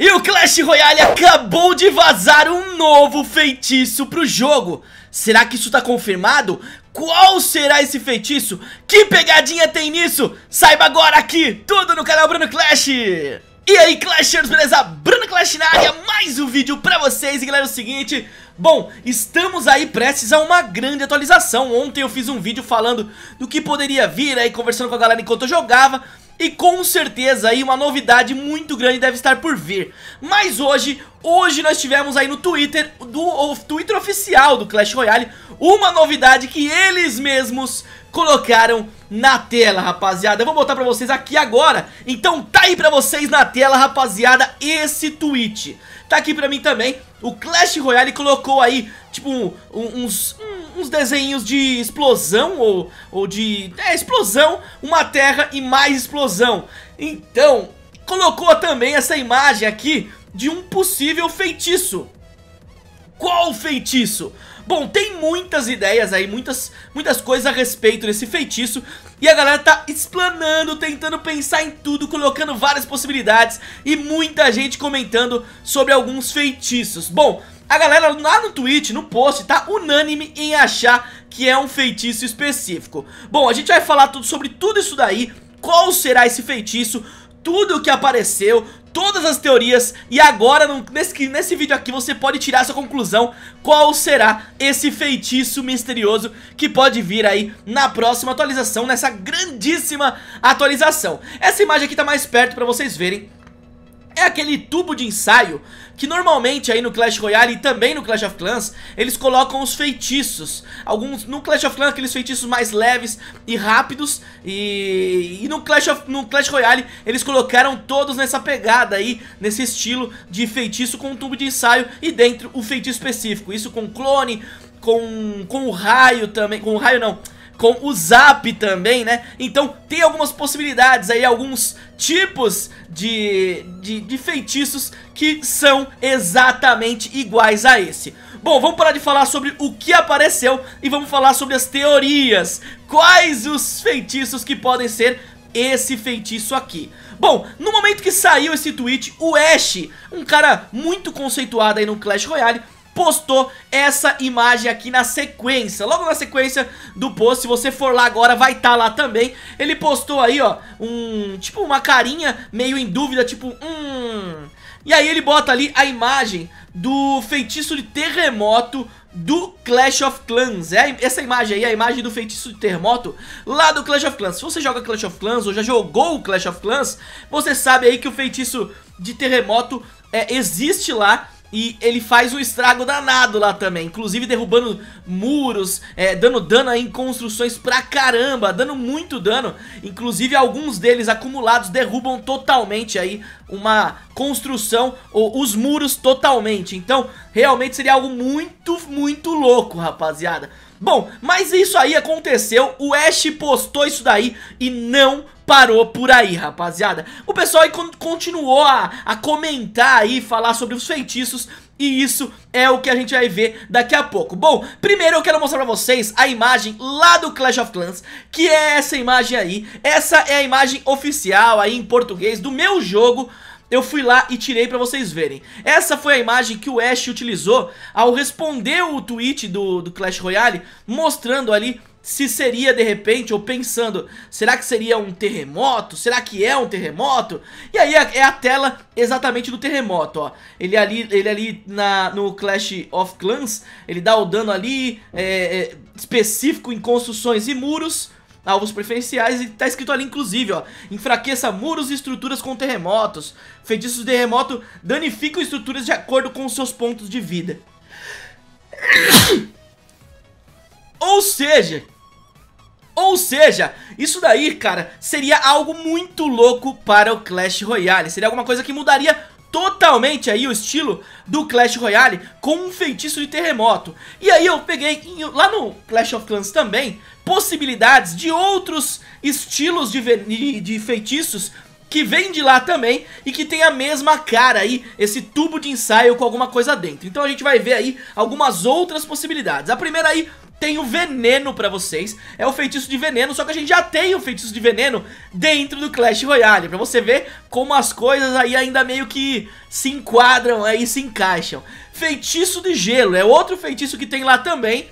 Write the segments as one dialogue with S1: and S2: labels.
S1: E o Clash Royale acabou de vazar um novo feitiço pro jogo Será que isso tá confirmado? Qual será esse feitiço? Que pegadinha tem nisso? Saiba agora aqui, tudo no canal Bruno Clash e aí Clashers, beleza? Bruno Clash na área, mais um vídeo pra vocês e galera é o seguinte Bom, estamos aí prestes a uma grande atualização Ontem eu fiz um vídeo falando do que poderia vir aí conversando com a galera enquanto eu jogava e com certeza aí uma novidade muito grande deve estar por vir Mas hoje, hoje nós tivemos aí no Twitter, do Twitter oficial do Clash Royale Uma novidade que eles mesmos colocaram na tela, rapaziada Eu vou botar pra vocês aqui agora Então tá aí pra vocês na tela, rapaziada, esse tweet Tá aqui pra mim também o Clash Royale colocou aí, tipo, um, uns, um, uns desenhos de explosão ou, ou de... É, explosão, uma terra e mais explosão. Então, colocou também essa imagem aqui de um possível feitiço. Qual feitiço? Bom, tem muitas ideias aí, muitas, muitas coisas a respeito desse feitiço e a galera tá explanando, tentando pensar em tudo, colocando várias possibilidades e muita gente comentando sobre alguns feitiços. Bom, a galera lá no tweet, no post, tá unânime em achar que é um feitiço específico. Bom, a gente vai falar tudo sobre tudo isso daí, qual será esse feitiço, tudo o que apareceu, todas as teorias e agora nesse, nesse vídeo aqui você pode tirar sua conclusão qual será esse feitiço misterioso que pode vir aí na próxima atualização, nessa grandíssima atualização. Essa imagem aqui tá mais perto pra vocês verem é aquele tubo de ensaio que normalmente aí no Clash Royale e também no Clash of Clans, eles colocam os feitiços. Alguns no Clash of Clans aqueles feitiços mais leves e rápidos e, e no Clash of, no Clash Royale eles colocaram todos nessa pegada aí, nesse estilo de feitiço com um tubo de ensaio e dentro o feitiço específico. Isso com clone, com com o raio também, com o raio não com o Zap também, né? Então tem algumas possibilidades aí, alguns tipos de, de, de feitiços que são exatamente iguais a esse. Bom, vamos parar de falar sobre o que apareceu e vamos falar sobre as teorias. Quais os feitiços que podem ser esse feitiço aqui. Bom, no momento que saiu esse tweet, o Ash, um cara muito conceituado aí no Clash Royale, postou essa imagem aqui na sequência, logo na sequência do post, se você for lá agora vai estar tá lá também, ele postou aí ó, um, tipo uma carinha meio em dúvida, tipo, hum... E aí ele bota ali a imagem do feitiço de terremoto do Clash of Clans é Essa imagem aí, a imagem do feitiço de terremoto Lá do Clash of Clans Se você joga Clash of Clans ou já jogou o Clash of Clans Você sabe aí que o feitiço de terremoto é, existe lá e ele faz um estrago danado lá também, inclusive derrubando muros, é, dando dano em construções pra caramba, dando muito dano. Inclusive alguns deles acumulados derrubam totalmente aí uma construção ou os muros totalmente. Então, realmente seria algo muito, muito louco, rapaziada. Bom, mas isso aí aconteceu, o Ash postou isso daí e não parou por aí, rapaziada. O pessoal aí continuou a, a comentar aí, falar sobre os feitiços e isso é o que a gente vai ver daqui a pouco Bom, primeiro eu quero mostrar pra vocês a imagem lá do Clash of Clans Que é essa imagem aí Essa é a imagem oficial aí em português do meu jogo eu fui lá e tirei pra vocês verem Essa foi a imagem que o Ash utilizou ao responder o tweet do, do Clash Royale Mostrando ali se seria de repente, ou pensando, será que seria um terremoto? Será que é um terremoto? E aí é, é a tela exatamente do terremoto, ó. Ele ali, ele ali na, no Clash of Clans, ele dá o dano ali é, é, específico em construções e muros alvos preferenciais e tá escrito ali inclusive, ó, enfraqueça muros e estruturas com terremotos. Feitiços de terremoto danificam estruturas de acordo com seus pontos de vida. Ou seja, ou seja, isso daí, cara, seria algo muito louco para o Clash Royale. Seria alguma coisa que mudaria totalmente aí o estilo do Clash Royale com um feitiço de terremoto. E aí eu peguei lá no Clash of Clans também possibilidades de outros estilos de, de, de feitiços que vem de lá também e que tem a mesma cara aí, esse tubo de ensaio com alguma coisa dentro. Então a gente vai ver aí algumas outras possibilidades. A primeira aí tenho veneno pra vocês É o feitiço de veneno, só que a gente já tem o feitiço de veneno dentro do Clash Royale Pra você ver como as coisas aí ainda meio que se enquadram aí, se encaixam Feitiço de gelo, é outro feitiço que tem lá também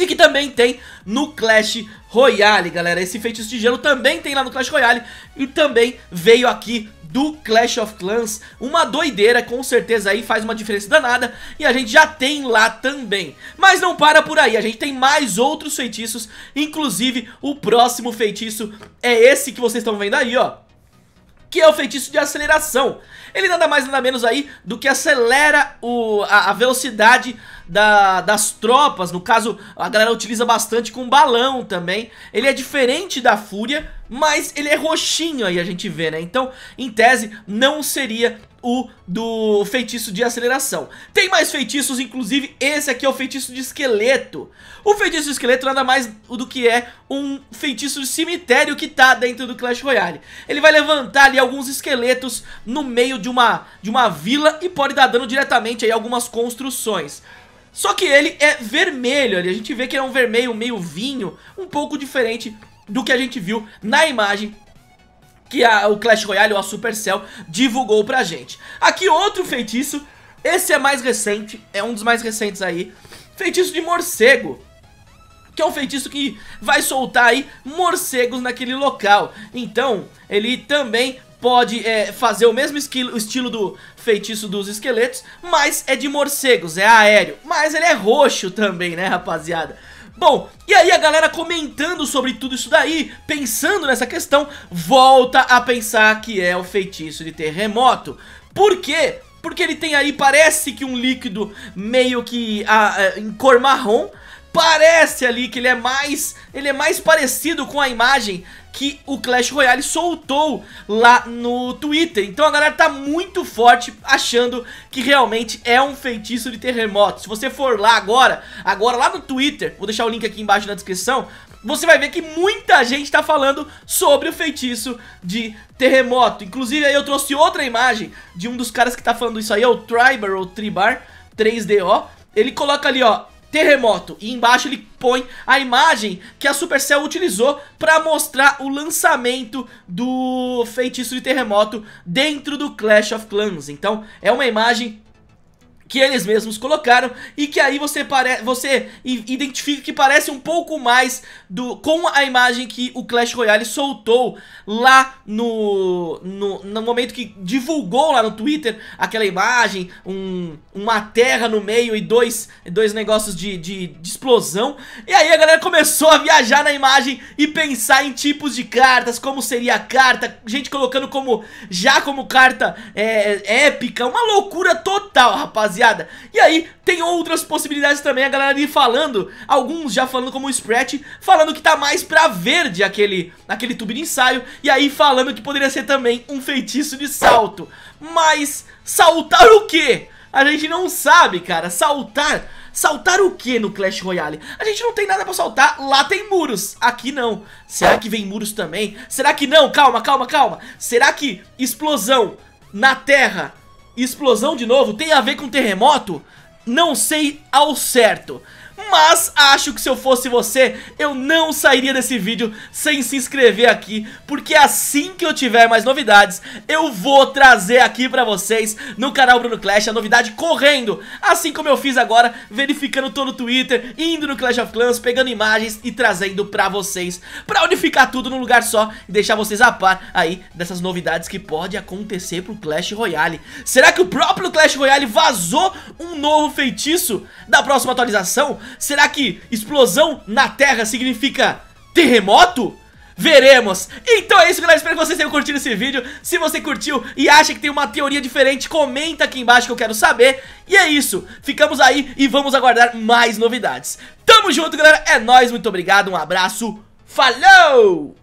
S1: e que também tem no Clash Royale, galera. Esse feitiço de gelo também tem lá no Clash Royale e também veio aqui do Clash of Clans, uma doideira, com certeza aí faz uma diferença danada e a gente já tem lá também. Mas não para por aí, a gente tem mais outros feitiços, inclusive o próximo feitiço é esse que vocês estão vendo aí, ó. Que é o feitiço de aceleração. Ele nada mais nada menos aí do que acelera o, a, a velocidade da, das tropas, no caso a galera utiliza bastante com balão também. Ele é diferente da Fúria, mas ele é roxinho aí a gente vê, né? Então, em tese, não seria o do feitiço de aceleração. Tem mais feitiços, inclusive esse aqui é o feitiço de esqueleto. O feitiço de esqueleto nada mais do que é um feitiço de cemitério que tá dentro do Clash Royale. Ele vai levantar ali alguns esqueletos no meio de uma, de uma vila e pode dar dano diretamente aí a algumas construções. Só que ele é vermelho ali, a gente vê que é um vermelho meio vinho, um pouco diferente do que a gente viu na imagem que a, o Clash Royale, ou a Supercell, divulgou pra gente. Aqui outro feitiço, esse é mais recente, é um dos mais recentes aí, feitiço de morcego. Que é um feitiço que vai soltar aí morcegos naquele local Então, ele também pode é, fazer o mesmo esquilo, estilo do feitiço dos esqueletos, mas é de morcegos, é aéreo. Mas ele é roxo também, né, rapaziada? Bom, e aí a galera comentando sobre tudo isso daí, pensando nessa questão, volta a pensar que é o feitiço de terremoto. Por quê? Porque ele tem aí, parece que um líquido meio que a, ah, a, é, em cor marrom, parece ali que ele é mais ele é mais parecido com a imagem que o Clash Royale soltou lá no Twitter. Então a galera tá muito forte achando que realmente é um feitiço de terremoto. Se você for lá agora, agora lá no Twitter, vou deixar o link aqui embaixo na descrição, você vai ver que muita gente tá falando sobre o feitiço de terremoto. Inclusive aí eu trouxe outra imagem de um dos caras que tá falando isso aí, é o Tribar ou Tribar 3DO. Ele coloca ali, ó, terremoto. E embaixo ele põe a imagem que a Supercell utilizou para mostrar o lançamento do feitiço de terremoto dentro do Clash of Clans. Então é uma imagem que eles mesmos colocaram e que aí você, pare... você identifica que parece um pouco mais do com a imagem que o Clash Royale soltou lá no, no, no momento que divulgou lá no Twitter aquela imagem, um, uma terra no meio e dois, dois negócios de, de, de explosão. E aí a galera começou a viajar na imagem e pensar em tipos de cartas, como seria a carta, gente colocando como já como carta é, épica, uma loucura total, rapaziada rapaziada. E aí, tem outras possibilidades também, a galera ali falando, alguns já falando como o Sprat, falando que tá mais pra verde aquele, aquele tubo de ensaio, e aí falando que poderia ser também um feitiço de salto. Mas, saltar o quê? A gente não sabe, cara, saltar... Saltar o que no Clash Royale? A gente não tem nada pra saltar, lá tem muros, aqui não. Será que vem muros também? Será que não? Calma, calma, calma. Será que explosão na terra Explosão de novo? Tem a ver com terremoto? Não sei ao certo. Mas acho que se eu fosse você, eu não sairia desse vídeo sem se inscrever aqui Porque assim que eu tiver mais novidades, eu vou trazer aqui pra vocês no canal Bruno Clash a novidade correndo Assim como eu fiz agora, verificando todo o Twitter, indo no Clash of Clans, pegando imagens e trazendo pra vocês Pra unificar tudo num lugar só e deixar vocês a par aí dessas novidades que pode acontecer pro Clash Royale Será que o próprio Clash Royale vazou um novo feitiço da próxima atualização? Será que explosão na Terra significa terremoto? Veremos! Então é isso, galera. Espero que vocês tenham curtido esse vídeo. Se você curtiu e acha que tem uma teoria diferente, comenta aqui embaixo que eu quero saber. E é isso. Ficamos aí e vamos aguardar mais novidades. Tamo junto, galera. É nóis. Muito obrigado. Um abraço. Falou!